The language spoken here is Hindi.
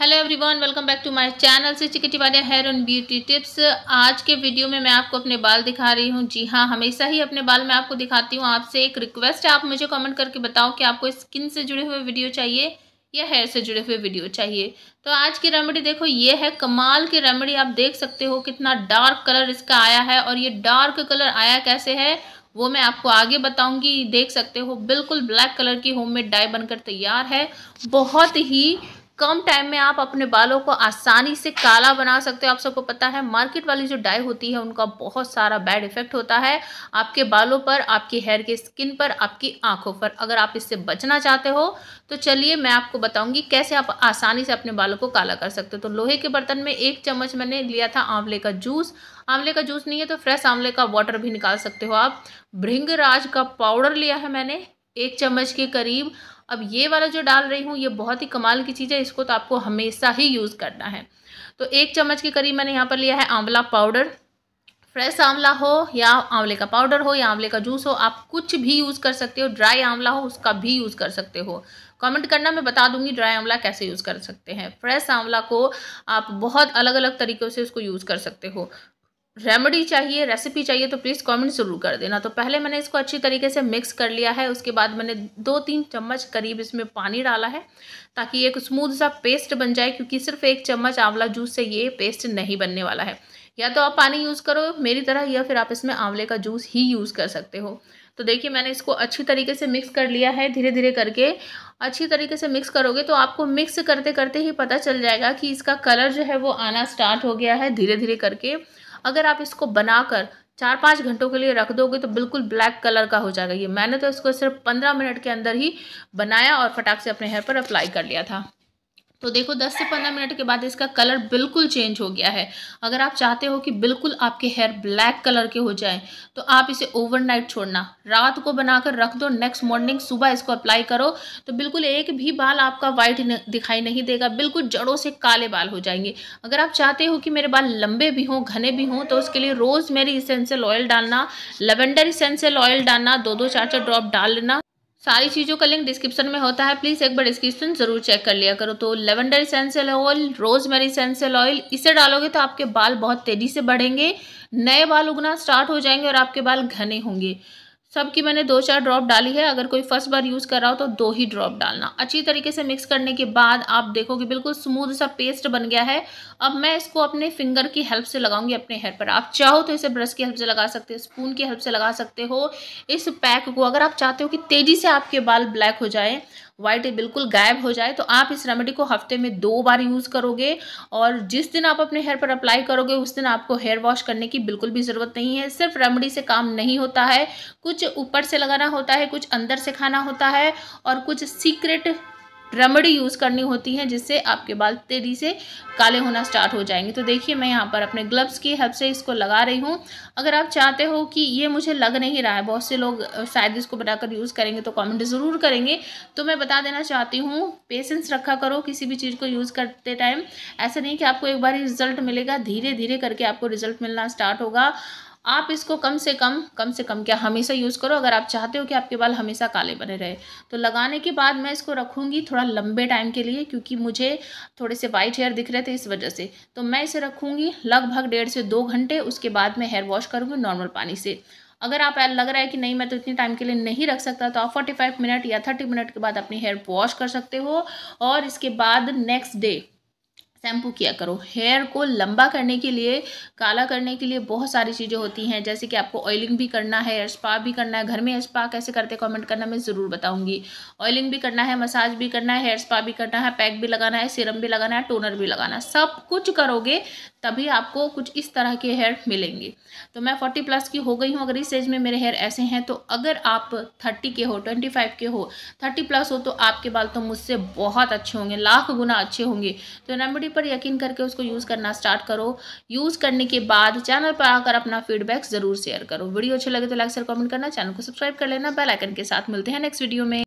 hello everyone welcome back to my channel से वाले हेयर एंड ब्यूटी टिप्स आज के वीडियो में मैं आपको अपने बाल दिखा रही हूँ जी हाँ हमेशा ही अपने बाल मैं आपको दिखाती हूँ आपसे एक रिक्वेस्ट है आप मुझे कमेंट करके बताओ कि आपको स्किन से जुड़े हुए वीडियो चाहिए या हेयर से जुड़े हुए वीडियो चाहिए तो आज की रेमेडी देखो ये है कमाल की रेमेडी आप देख सकते हो कितना डार्क कलर इसका आया है और ये डार्क कलर आया कैसे है वो मैं आपको आगे बताऊंगी देख सकते हो बिल्कुल ब्लैक कलर की होममेड डाई बनकर तैयार है बहुत ही कम टाइम में आप अपने बालों को आसानी से काला बना सकते हो आप सबको पता है मार्केट वाली जो डाई होती है उनका बहुत सारा बैड इफेक्ट होता है आपके बालों पर आपके हेयर के स्किन पर आपकी आंखों पर अगर आप इससे बचना चाहते हो तो चलिए मैं आपको बताऊंगी कैसे आप आसानी से अपने बालों को काला कर सकते हो तो लोहे के बर्तन में एक चम्मच मैंने लिया था आंवले का जूस आंवले का जूस नहीं है तो फ्रेश आंवले का वाटर भी निकाल सकते हो आप भृंगराज का पाउडर लिया है मैंने एक चम्मच के करीब अब ये वाला जो डाल रही हूँ ये बहुत ही कमाल की चीज़ है इसको तो आपको हमेशा ही यूज़ करना है तो एक चम्मच के करीब मैंने यहाँ पर लिया है आंवला पाउडर फ्रेश आंवला हो या आंवले का पाउडर हो या आंवले का जूस हो आप कुछ भी यूज़ कर सकते हो ड्राई आंवला हो उसका भी यूज़ कर सकते हो कमेंट करना मैं बता दूंगी ड्राई आंवला कैसे यूज़ कर सकते हैं फ्रेश आंवला को आप बहुत अलग अलग तरीक़ों से उसको यूज़ कर सकते हो रेमेडी चाहिए रेसिपी चाहिए तो प्लीज़ कमेंट ज़रूर कर देना तो पहले मैंने इसको अच्छी तरीके से मिक्स कर लिया है उसके बाद मैंने दो तीन चम्मच करीब इसमें पानी डाला है ताकि एक स्मूथ सा पेस्ट बन जाए क्योंकि सिर्फ एक चम्मच आंवला जूस से ये पेस्ट नहीं बनने वाला है या तो आप पानी यूज़ करो मेरी तरह या फिर आप इसमें आंवले का जूस ही यूज़ कर सकते हो तो देखिए मैंने इसको अच्छी तरीके से मिक्स कर लिया है धीरे धीरे करके अच्छी तरीके से मिक्स करोगे तो आपको मिक्स करते करते ही पता चल जाएगा कि इसका कलर जो है वो आना स्टार्ट हो गया है धीरे धीरे करके अगर आप इसको बनाकर चार पाँच घंटों के लिए रख दोगे तो बिल्कुल ब्लैक कलर का हो जाएगा ये मैंने तो इसको सिर्फ पंद्रह मिनट के अंदर ही बनाया और फटाक से अपने हेयर पर अप्लाई कर लिया था तो देखो 10 से 15 मिनट के बाद इसका कलर बिल्कुल चेंज हो गया है अगर आप चाहते हो कि बिल्कुल आपके हेयर ब्लैक कलर के हो जाएं तो आप इसे ओवरनाइट छोड़ना रात को बनाकर रख दो नेक्स्ट मॉर्निंग सुबह इसको अप्लाई करो तो बिल्कुल एक भी बाल आपका वाइट दिखाई नहीं देगा बिल्कुल जड़ों से काले बाल हो जाएंगे अगर आप चाहते हो कि मेरे बाल लंबे भी हों घने भी हों तो उसके लिए रोज़ मेरी इसेंसियल ऑयल डालना लेवेंडर इसेंसियल ऑयल डालना दो दो चार चार ड्रॉप डाल लेना सारी चीज़ों का लिंक डिस्क्रिप्शन में होता है प्लीज़ एक बार डिस्क्रिप्शन ज़रूर चेक कर लिया करो तो lavender essential oil rosemary essential oil इसे डालोगे तो आपके बाल बहुत तेज़ी से बढ़ेंगे नए बाल उगना स्टार्ट हो जाएंगे और आपके बाल घने होंगे सबकी मैंने दो चार ड्रॉप डाली है अगर कोई फर्स्ट बार यूज़ कर रहा हो तो दो ही ड्रॉप डालना अच्छी तरीके से मिक्स करने के बाद आप देखोगे बिल्कुल स्मूथ सा पेस्ट बन गया है अब मैं इसको अपने फिंगर की हेल्प से लगाऊंगी अपने हेयर पर आप चाहो तो इसे ब्रश की हेल्प से लगा सकते हो स्पून की हेल्प से लगा सकते हो इस पैक को अगर आप चाहते हो कि तेज़ी से आपके बाल ब्लैक हो जाए वाइट बिल्कुल गायब हो जाए तो आप इस रेमेडी को हफ्ते में दो बार यूज़ करोगे और जिस दिन आप अपने हेयर पर अप्लाई करोगे उस दिन आपको हेयर वॉश करने की बिल्कुल भी ज़रूरत नहीं है सिर्फ रेमेडी से काम नहीं होता है कुछ ऊपर से लगाना होता है कुछ अंदर से खाना होता है और कुछ सीक्रेट रेमेडी यूज़ करनी होती है जिससे आपके बाल तेज़ी से काले होना स्टार्ट हो जाएंगे तो देखिए मैं यहाँ पर अपने ग्लव्स की हेल्प से इसको लगा रही हूँ अगर आप चाहते हो कि ये मुझे लग नहीं रहा है बहुत से लोग शायद इसको बनाकर यूज़ करेंगे तो कमेंट ज़रूर करेंगे तो मैं बता देना चाहती हूँ पेशेंस रखा करो किसी भी चीज़ को यूज़ करते टाइम ऐसा नहीं कि आपको एक बार रिजल्ट मिलेगा धीरे धीरे करके आपको रिजल्ट मिलना स्टार्ट होगा आप इसको कम से कम कम से कम क्या हमेशा यूज़ करो अगर आप चाहते हो कि आपके बाल हमेशा काले बने रहे तो लगाने के बाद मैं इसको रखूँगी थोड़ा लंबे टाइम के लिए क्योंकि मुझे थोड़े से वाइट हेयर दिख रहे थे इस वजह से तो मैं इसे रखूँगी लगभग डेढ़ से दो घंटे उसके बाद मैं हेयर वॉश करूँगी नॉर्मल पानी से अगर आप लग रहा है कि नहीं मैं तो इतने टाइम के लिए नहीं रख सकता तो आप फोर्टी फाइव मिनट या थर्टी मिनट के बाद अपनी हेयर वॉश कर सकते हो और इसके बाद नेक्स्ट डे शैम्पू किया करो हेयर को लंबा करने के लिए काला करने के लिए बहुत सारी चीज़ें होती हैं जैसे कि आपको ऑयलिंग भी करना है हेयर स्पा भी करना है घर में हेयर स्पा कैसे करते हैं कमेंट करना मैं ज़रूर बताऊंगी ऑयलिंग भी करना है मसाज भी करना है हेयर स्पा भी करना है पैक भी लगाना है सीरम भी लगाना है टोनर भी लगाना है सब कुछ करोगे तभी आपको कुछ इस तरह के हेयर मिलेंगे तो मैं फोर्टी प्लस की हो गई हूँ अगर इस एज में मेरे हेयर ऐसे हैं तो अगर आप थर्टी के हो ट्वेंटी फाइव के हो थर्टी प्लस हो तो आपके बाल तो मुझसे बहुत अच्छे होंगे लाख गुना अच्छे होंगे तो रेमेडी सामग्री पर यकीन करके उसको यूज़ करना स्टार्ट करो यूज़ करने के बाद चैनल पर आकर अपना फीडबैक ज़रूर शेयर करो वीडियो अच्छे लगे तो लाइक शेयर कमेंट करना चैनल को सब्सक्राइब कर लेना बेलाइकन के साथ मिलते हैं नेक्स्ट वीडियो में